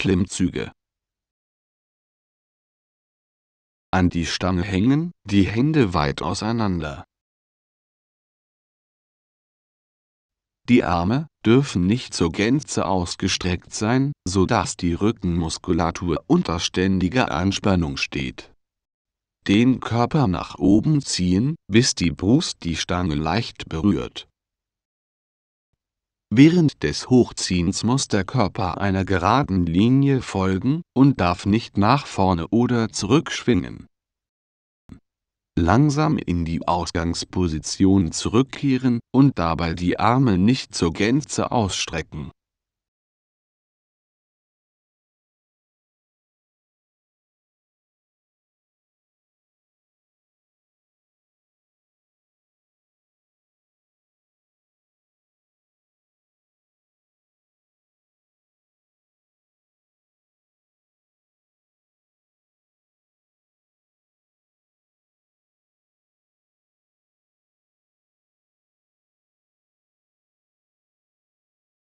Klimmzüge. An die Stange hängen, die Hände weit auseinander. Die Arme dürfen nicht zur Gänze ausgestreckt sein, sodass die Rückenmuskulatur unter ständiger Anspannung steht. Den Körper nach oben ziehen, bis die Brust die Stange leicht berührt während des Hochziehens muss der Körper einer geraden Linie folgen und darf nicht nach vorne oder zurückschwingen. Langsam in die Ausgangsposition zurückkehren und dabei die Arme nicht zur Gänze ausstrecken